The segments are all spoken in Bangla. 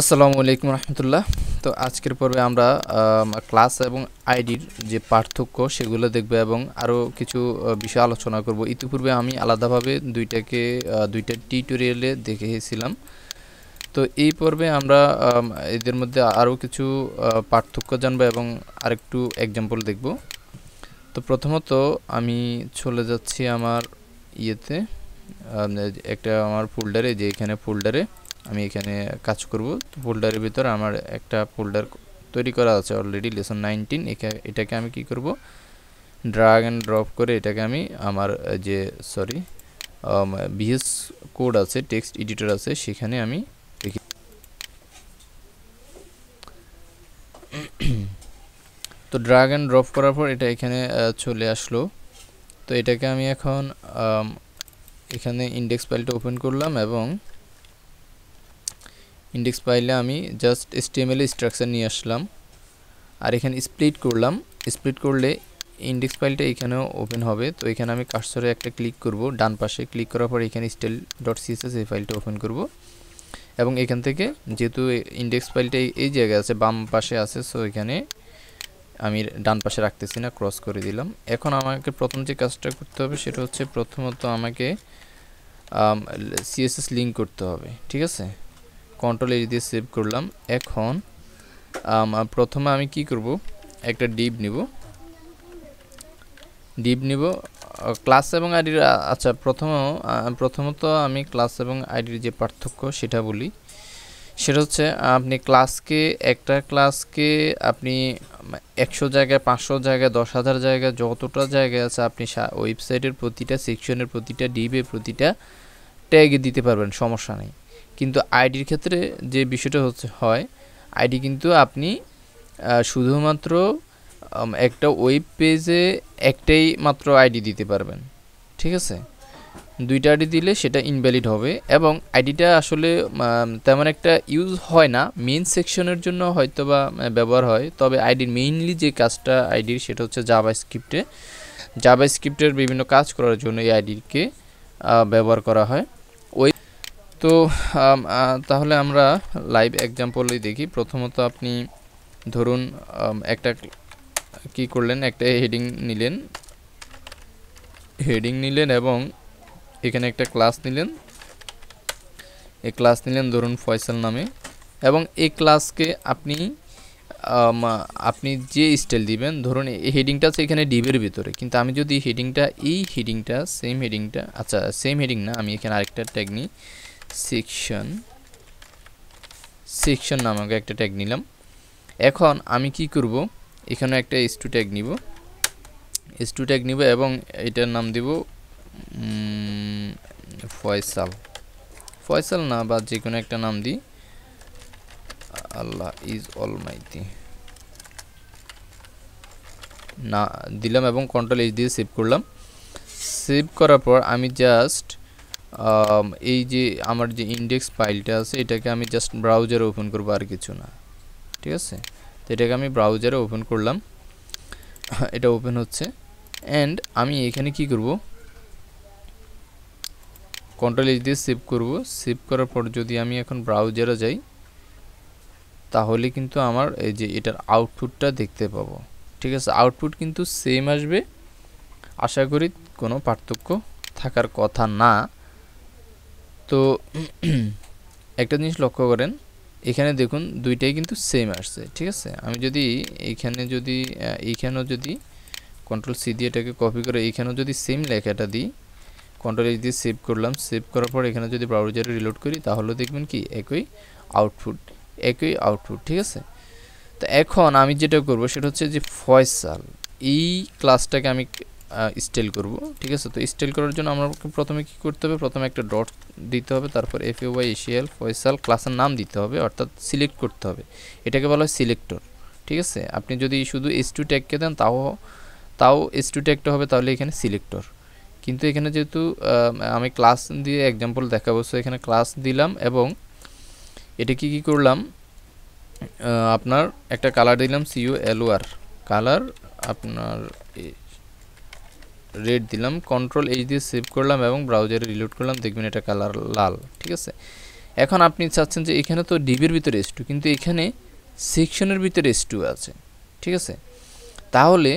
আসসালামু আলাইকুম রহমতুল্লাহ তো আজকের পর্বে আমরা ক্লাস এবং আইডির যে পার্থক্য সেগুলো দেখব এবং আরও কিছু বিষয় আলোচনা করব ইতিপূর্বে আমি আলাদাভাবে দুইটাকে দুইটা টিউটোরিয়ালে দেখেছিলাম তো এই পর্বে আমরা এদের মধ্যে আরও কিছু পার্থক্য জানবো এবং আরেকটু এক্সাম্পল দেখব তো প্রথমত আমি চলে যাচ্ছি আমার ইয়েতে একটা আমার ফোল্ডারে যে এখানে ফোল্ডারে আমি এখানে কাজ করব তো ফোল্ডারের ভিতর আমার একটা ফোল্ডার তৈরি করা আছে অলরেডি লেসন নাইনটিন এটাকে আমি কি করব ড্রাগ অ্যান্ড ড্রপ করে এটাকে আমি আমার যে সরি um, বিএস কোড আছে টেক্সট এডিটর আছে সেখানে আমি দেখি তো ড্রাগ অ্যান্ড ড্রপ করার পর এটা এখানে চলে আসলো তো এটাকে আমি এখন এখানে ইন্ডেক্স ফাইলটা ওপেন করলাম এবং ইন্ডেক্স ফাইলে আমি জাস্ট এসটিএমএল স্ট্রাকচার নিয়ে আসলাম আর এখানে স্প্লিট করলাম স্প্লিট করলে ইন্ডেক্স ফাইলটা এখানেও ওপেন হবে তো এখানে আমি কার্সরে একটা ক্লিক করব ডান পাশে ক্লিক করার পর এখানে স্টেল ডট সিএসএস এই ফাইলটা ওপেন করব এবং এখান থেকে যেহেতু ইন্ডেক্স ফাইলটা এই জায়গায় আছে বাম পাশে আছে সো এখানে আমি ডান পাশে রাখতেছি না ক্রস করে দিলাম এখন আমাকে প্রথম যে কাজটা করতে হবে সেটা হচ্ছে প্রথমত আমাকে সিএসএস লিঙ্ক করতে হবে ঠিক আছে কন্ট্রোল এই দিয়ে সেভ করলাম এখন প্রথমে আমি কি করব একটা ডিপ নিব ডিপ নিব ক্লাস এবং আইডির আচ্ছা প্রথম প্রথমত আমি ক্লাস এবং আইডির যে পার্থক্য সেটা বলি সেটা হচ্ছে আপনি ক্লাসকে একটা ক্লাসকে আপনি একশো জায়গায় পাঁচশো জায়গায় দশ হাজার জায়গায় যতটা জায়গায় আছে আপনি ওয়েবসাইটের প্রতিটা সেকশনের প্রতিটা ডিবে প্রতিটা ট্যাগে দিতে পারবেন সমস্যা নেই কিন্তু আইডির ক্ষেত্রে যে বিষয়টা হচ্ছে হয় আইডি কিন্তু আপনি শুধুমাত্র একটা ওয়েব পেজে একটাই মাত্র আইডি দিতে পারবেন ঠিক আছে দুইটা আইডি দিলে সেটা ইনভ্যালিড হবে এবং আইডিটা আসলে তেমন একটা ইউজ হয় না মেইন সেকশনের জন্য হয়তো বা ব্যবহার হয় তবে আইডির মেইনলি যে কাজটা আইডির সেটা হচ্ছে জাভা স্ক্রিপ্টে জাভা স্ক্রিপ্টের বিভিন্ন কাজ করার জন্য এই আইডিকে ব্যবহার করা হয় তো তাহলে আমরা লাইভ এক্সাম্পলই দেখি প্রথমত আপনি ধরুন একটা কি করলেন একটা হেডিং নিলেন হেডিং নিলেন এবং এখানে একটা ক্লাস নিলেন এই ক্লাস নিলেন ধরুন ফয়সাল নামে এবং এই ক্লাসকে আপনি আপনি যে স্টাইল দিবেন ধরুন এই হেডিংটা আছে এখানে ডিবের ভিতরে কিন্তু আমি যদি হেডিংটা এই হেডিংটা সেম হেডিংটা আচ্ছা সেম হেডিং না আমি এখানে আরেকটা ট্যাগ নিই সেকশন সেকশন নামক একটা ট্যাগ নিলাম এখন আমি কি করব এখানে একটা এস টু ট্যাগ নিব এস টু ট্যাগ নিব এবং এটার নাম দিব ফয়সাল ফয়সাল না বা যে কোনো একটা নাম দিই আল্লাহ ইজ অল মাইতি না দিলাম এবং কন্ট্রোল এইচ দিয়ে সেভ করলাম সেভ করার পর আমি জাস্ট এই যে আমার যে ইন্ডেক্স ফাইলটা আছে এটাকে আমি জাস্ট ব্রাউজারে ওপেন করবো আর কিছু না ঠিক আছে তো এটাকে আমি ব্রাউজারে ওপেন করলাম এটা ওপেন হচ্ছে অ্যান্ড আমি এখানে কি করব কন্ট্রোল এইচ দিয়ে সেভ করবো সেভ করার পর যদি আমি এখন ব্রাউজারে যাই তাহলে কিন্তু আমার এই যে এটার আউটপুটটা দেখতে পাবো ঠিক আছে আউটপুট কিন্তু সেম আসবে আশা করি কোনো পার্থক্য থাকার কথা না তো একটা জিনিস লক্ষ্য করেন এখানে দেখুন দুইটাই কিন্তু সেম আসছে ঠিক আছে আমি যদি এইখানে যদি এইখানেও যদি কন্ট্রোল সি দিয়ে এটাকে কপি করে এইখানেও যদি সেম লেখাটা দিই কন্ট্রোল এইচ দিয়ে সেভ করলাম সেভ করার পর এখানে যদি ব্রাউজারে রিলোড করি তাহলে দেখবেন কি একই আউটপুট একই আউটপুট ঠিক আছে তো এখন আমি যেটা করব সেটা হচ্ছে যে ফয়সাল এই ক্লাসটাকে আমি স্টেল করব ঠিক আছে তো স্টেল করার জন্য আমাকে প্রথমে কি করতে হবে প্রথমে একটা ডট দিতে হবে তারপর এফ ইউ বাই এশিয়াল ফয়সাল ক্লাসের নাম দিতে হবে অর্থাৎ সিলেক্ট করতে হবে এটাকে বলা হয় সিলেক্টর ঠিক আছে আপনি যদি শুধু এস টু ট্যাগকে দেন তাও তাও এস টু ট্যাগটা হবে তাহলে এখানে সিলেক্টর কিন্তু এখানে যেহেতু আমি ক্লাস দিয়ে এক্সাম্পল দেখাবো সো এখানে ক্লাস দিলাম এবং এটা কি কি করলাম আপনার একটা কালার দিলাম সিইউ এলওয়ার কালার আপনার রেড দিলাম কন্ট্রোল এইচ দিয়ে সেভ করলাম এবং ব্রাউজারে রিলোড করলাম দেখবেন এটা কালার লাল ঠিক আছে এখন আপনি চাচ্ছেন যে এখানে তো ডিবির ভিতরে এস টু কিন্তু এখানে সেকশনের ভিতরে এস টু আছে ঠিক আছে তাহলে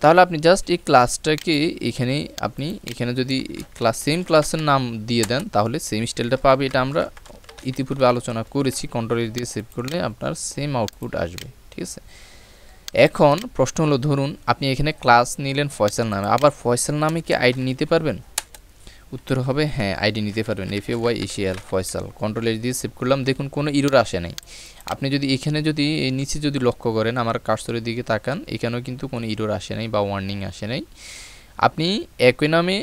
তাহলে আপনি জাস্ট এই ক্লাসটাকে এখানে আপনি এখানে যদি ক্লাস সেম ক্লাসের নাম দিয়ে দেন তাহলে সেম স্টাইলটা পাবে এটা আমরা ইতিপূর্বে আলোচনা করেছি কন্ট্রোল এইচ দিয়ে সেভ করলে আপনার সেম আউটপুট আসবে ঠিক আছে এখন প্রশ্ন হলো ধরুন আপনি এখানে ক্লাস নিলেন ফয়সাল নামে আবার ফয়সাল নামে কি আইডি নিতে পারবেন উত্তর হবে হ্যাঁ আইডি নিতে পারবেন এফ এ ওয়াই এশিয়াল ফয়সাল কন্ট্রোল এস দিয়ে সেভ করলাম দেখুন কোনো ইরোর আসে নাই আপনি যদি এখানে যদি নিচে যদি লক্ষ্য করেন আমার কাস্তরের দিকে তাকান এখানেও কিন্তু কোনো ইরোর আসে নাই বা ওয়ার্নিং আসে নাই আপনি একই নামে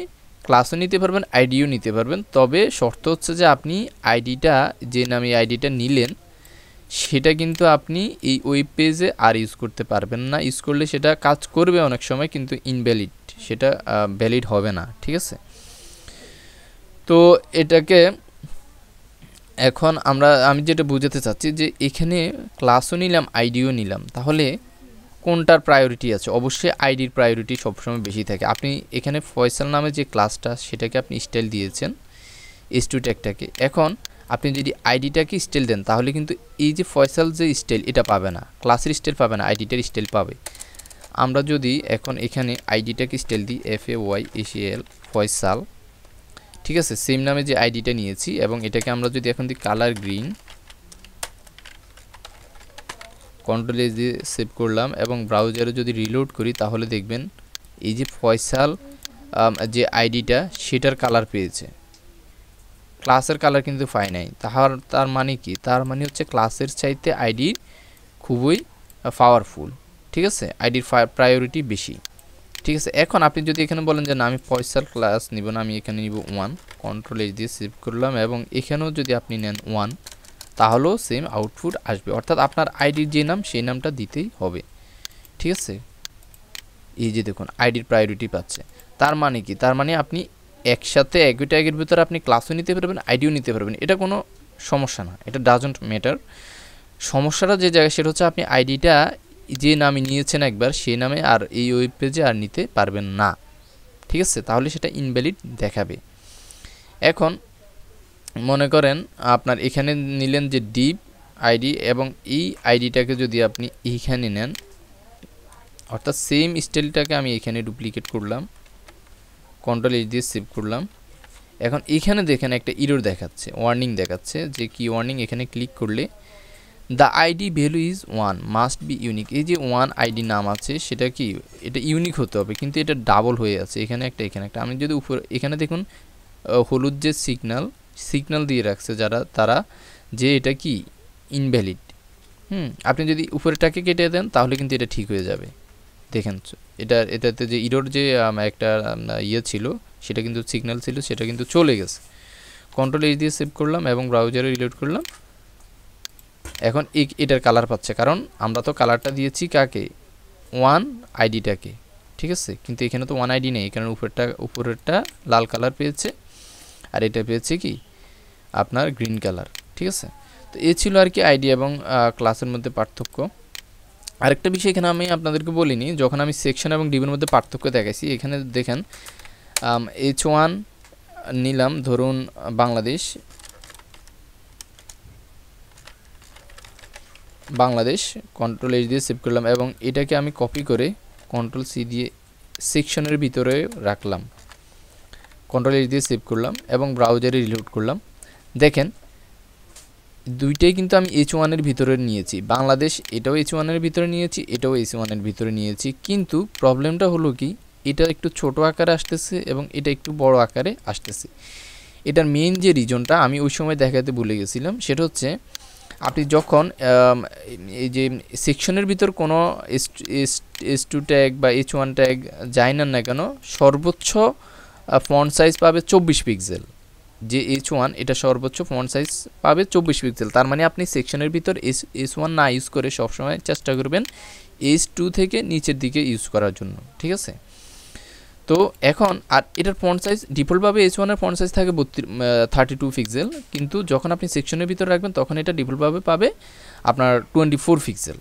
ক্লাসও নিতে পারবেন আইডিও নিতে পারবেন তবে শর্ত হচ্ছে যে আপনি আইডিটা যে নামে আইডিটা নিলেন সেটা কিন্তু আপনি এই ওয়েব পেজে আর ইউজ করতে পারবেন না ইউজ করলে সেটা কাজ করবে অনেক সময় কিন্তু ইনভ্যালিড সেটা ভ্যালিড হবে না ঠিক আছে তো এটাকে এখন আমরা আমি যেটা বুঝাতে চাচ্ছি যে এখানে ক্লাসও নিলাম আইডিও নিলাম তাহলে কোনটার প্রায়োরিটি আছে অবশ্যই আইডির প্রায়োরিটি সবসময় বেশি থাকে আপনি এখানে ফয়সাল নামে যে ক্লাসটা সেটাকে আপনি স্টাইল দিয়েছেন স্টু এখন আপনি যদি আইডিটাকে স্টাইল দেন তাহলে কিন্তু এই যে ফয়সাল যে স্টাইল এটা পাবে না ক্লাসের স্টেল পাবে না আইডিটার স্টাইল পাবে আমরা যদি এখন এখানে আইডিটাকে স্টাইল দিই এফ এ ওয়াই এসিএল ফয়সাল ঠিক আছে সেম নামে যে আইডিটা নিয়েছি এবং এটাকে আমরা যদি এখন দিই কালার গ্রিন কন্ট্রোলে দিয়ে সেভ করলাম এবং ব্রাউজারে যদি রিলোড করি তাহলে দেখবেন এই যে ফয়সাল যে আইডিটা সেটার কালার পেয়েছে ক্লাসের কালার কিন্তু পাই নাই তাহার তার মানে কি তার মানে হচ্ছে ক্লাসের চাইতে আইডি খুবই পাওয়ারফুল ঠিক আছে আইডির প্রায়োরিটি বেশি ঠিক আছে এখন আপনি যদি এখানে বলেন যে না আমি পয়সার ক্লাস নিব না আমি এখানে নিব ওয়ান কন্ট্রোল এইচ দিয়ে সেভ করলাম এবং এখানেও যদি আপনি নেন ওয়ান তাহলেও সেম আউটপুট আসবে অর্থাৎ আপনার আইডির যে নাম সেই নামটা দিতেই হবে ঠিক আছে এই যে দেখুন আইডির প্রায়োরিটি পাচ্ছে তার মানে কি তার মানে আপনি একসাথে একই ট্যাগের ভিতরে আপনি ক্লাসও নিতে পারবেন আইডিও নিতে পারবেন এটা কোনো সমস্যা না এটা ডাজন্ট ম্যাটার সমস্যাটা যে জায়গায় সেটা হচ্ছে আপনি আইডিটা যে নামে নিয়েছেন একবার সেই নামে আর এই ওয়েব পেজে আর নিতে পারবেন না ঠিক আছে তাহলে সেটা ইনভ্যালিড দেখাবে এখন মনে করেন আপনার এখানে নিলেন যে ডিপ আইডি এবং এই আইডিটাকে যদি আপনি এইখানে নেন অর্থাৎ সেম স্টাইলটাকে আমি এখানে ডুপ্লিকেট করলাম কন্ট্রোল এইচ দিয়ে সেভ করলাম এখন এখানে দেখেন একটা ইরোর দেখাচ্ছে ওয়ার্নিং দেখাচ্ছে যে কি ওয়ার্নিং এখানে ক্লিক করলে the ID value is one must be unique এই যে ওয়ান আইডি নাম আছে সেটা কি এটা ইউনিক হতে হবে কিন্তু এটা ডাবল হয়ে আছে এখানে একটা এখানে একটা আমি যদি উপর এখানে দেখুন হলুদ যে সিগনাল সিগনাল দিয়ে রাখছে যারা তারা যে এটা কি ইনভ্যালিড হুম আপনি যদি টাকে কেটে দেন তাহলে কিন্তু এটা ঠিক হয়ে যাবে দেখেন এটা এটাতে যে ইরোর যে একটা ইয়ে ছিল সেটা কিন্তু সিগন্যাল ছিল সেটা কিন্তু চলে গেছে কন্ট্রোল এইচ দিয়ে সেভ করলাম এবং ব্রাউজারে রিলোড করলাম এখন এটার কালার পাচ্ছে কারণ আমরা তো কালারটা দিয়েছি কাকে ওয়ান আইডিটাকে ঠিক আছে কিন্তু এখানে তো ওয়ান আইডি নেই এখানে উপরেরটা উপরেরটা লাল কালার পেয়েছে আর এটা পেয়েছে কি আপনার গ্রিন কালার ঠিক আছে তো এ ছিল আর কি আইডি এবং ক্লাসের মধ্যে পার্থক্য আরেকটা বিষয় এখানে আমি আপনাদেরকে বলিনি যখন আমি সেকশন এবং ডিবির মধ্যে পার্থক্য দেখাইছি এখানে দেখেন এইচ ওয়ান নিলাম ধরুন বাংলাদেশ বাংলাদেশ কন্ট্রোল এইচ দিয়ে সেভ করলাম এবং এটাকে আমি কপি করে কন্ট্রোল সি দিয়ে সেকশনের ভিতরে রাখলাম কন্ট্রোল এইচ দিয়ে সেভ করলাম এবং ব্রাউজারে রিলোড করলাম দেখেন দুইটাই কিন্তু আমি এইচ ওয়ানের ভিতরে নিয়েছি বাংলাদেশ এটাও এইচ ওয়ানের ভিতরে নিয়েছি এটাও এইচ ওয়ানের ভিতরে নিয়েছি কিন্তু প্রবলেমটা হলো কি এটা একটু ছোট আকারে আসতেছে এবং এটা একটু বড় আকারে আসতেছে এটার মেইন যে রিজনটা আমি ওই সময় দেখাতে ভুলে গেছিলাম সেটা হচ্ছে আপনি যখন এই যে সেকশনের ভিতর কোনো এস টু ট্যাগ বা এইচ ওয়ান ট্যাগ যায় না না কেন সর্বোচ্চ ফন্ট সাইজ পাবে চব্বিশ পিক্সেল যে এইচ ওয়ান এটা সর্বোচ্চ ফন্ট সাইজ পাবে চব্বিশ পিক্সেল তার মানে আপনি সেকশনের ভিতর এস এস ওয়ান না ইউজ করে সবসময় চেষ্টা করবেন এইচ টু থেকে নিচের দিকে ইউজ করার জন্য ঠিক আছে তো এখন আর এটার ফন্ট সাইজ ডিফল্টভাবে এস ওয়ানের ফন্ট সাইজ থাকে বত্রিশ থার্টি টু পিক্সেল কিন্তু যখন আপনি সেকশনের ভিতর রাখবেন তখন এটা ডিফল্টভাবে পাবে আপনার টোয়েন্টি ফোর পিক্সেল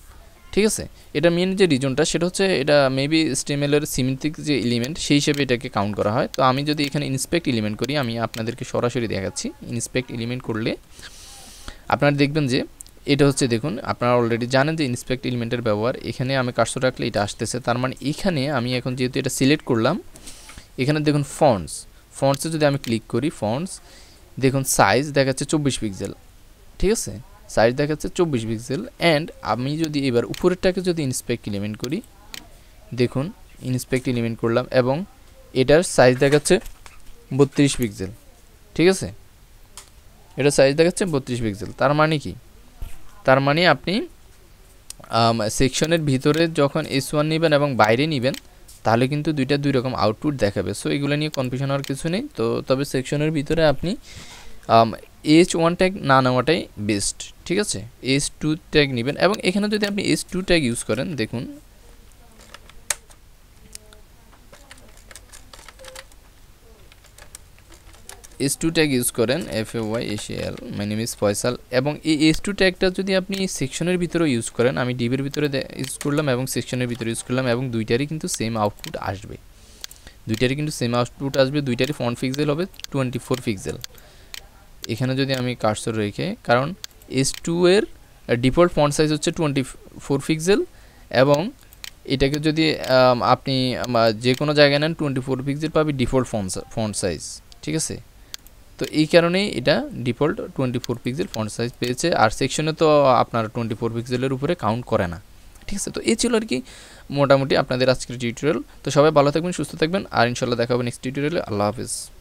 ঠিক আছে এটা মেন যে রিজনটা সেটা হচ্ছে এটা মেবি স্টেমেলের সিমেন্টিক যে এলিমেন্ট সেই হিসেবে এটাকে কাউন্ট করা হয় তো আমি যদি এখানে ইন্সপেক্ট এলিমেন্ট করি আমি আপনাদেরকে সরাসরি দেখাচ্ছি ইন্সপেক্ট এলিমেন্ট করলে আপনারা দেখবেন যে এটা হচ্ছে দেখুন আপনারা অলরেডি জানেন যে ইন্সপেক্ট এলিমেন্টের ব্যবহার এখানে আমি কাজটা রাখলে এটা আসতেছে তার মানে এখানে আমি এখন যেহেতু এটা সিলেক্ট করলাম এখানে দেখুন ফন্টস ফন্টসে যদি আমি ক্লিক করি ফন্টস দেখুন সাইজ দেখাচ্ছে চব্বিশ পিক্সেল ঠিক আছে সাইজ দেখাচ্ছে চব্বিশ পিক্সেল অ্যান্ড আমি যদি এবার উপরেরটাকে যদি ইন্সপেক্ট ইলিমেন্ট করি দেখুন ইনস্পেক্ট ইলিমেন্ট করলাম এবং এটার সাইজ দেখাচ্ছে বত্রিশ পিক্সেল ঠিক আছে এটার সাইজ দেখাচ্ছে বত্রিশ পিক্সেল তার মানে কি তার মানে আপনি সেকশনের ভিতরে যখন এস ওয়ান নেবেন এবং বাইরে নেবেন তাহলে কিন্তু দুইটা দুই রকম আউটপুট দেখাবে সো এগুলো নিয়ে কনফিউশন হওয়ার কিছু নেই তো তবে সেকশনের ভিতরে আপনি এইচ ওয়ান ট্যাগ না নেওয়াটাই বেস্ট ঠিক আছে এইচ টু ট্যাগ নেবেন এবং এখানে যদি আপনি এইচ টু ট্যাগ ইউজ করেন দেখুন এস টু ট্যাগ ইউজ করেন এফ এ ওয়াই এশিয়াল মাই নেম ইজ ফয়সাল এবং এই এস টু ট্যাগটা যদি আপনি সেকশনের ভিতরে ইউজ করেন আমি ডিবের ভিতরে ইউজ করলাম এবং সেকশনের ভিতরে ইউজ করলাম এবং দুইটারই কিন্তু সেম আউটপুট আসবে দুইটারই কিন্তু সেম আউটপুট আসবে দুইটারই ফন্ট ফিক্সেল হবে টোয়েন্টি ফোর পিক্সেল এখানে যদি আমি কার্সর রেখে কারণ এস টু এর ডিফল্ট ফন্ট সাইজ হচ্ছে টোয়েন্টি ফোর পিক্সেল এবং এটাকে যদি আপনি যে কোনো জায়গায় নেন টোয়েন্টি ফোর পিক্সেল পাবি ডিফল্ট ফন্ট ফন্ট সাইজ ঠিক আছে তো এই কারণেই এটা default twenty four pixel font size পেয়েছে আর সেকশনে তো আপনার টোয়েন্টি ফোর পিক্সেলের উপরে কাউন্ট করে না ঠিক আছে তো এই ছিল আর কি মোটামুটি আপনাদের আজকের টিউটোরিয়াল তো সবাই ভালো থাকবেন সুস্থ থাকবেন আর ইনশাল্লাহ দেখা হবে নেক্সট টিউটোরিয়ালে আল্লাহ হাফিজ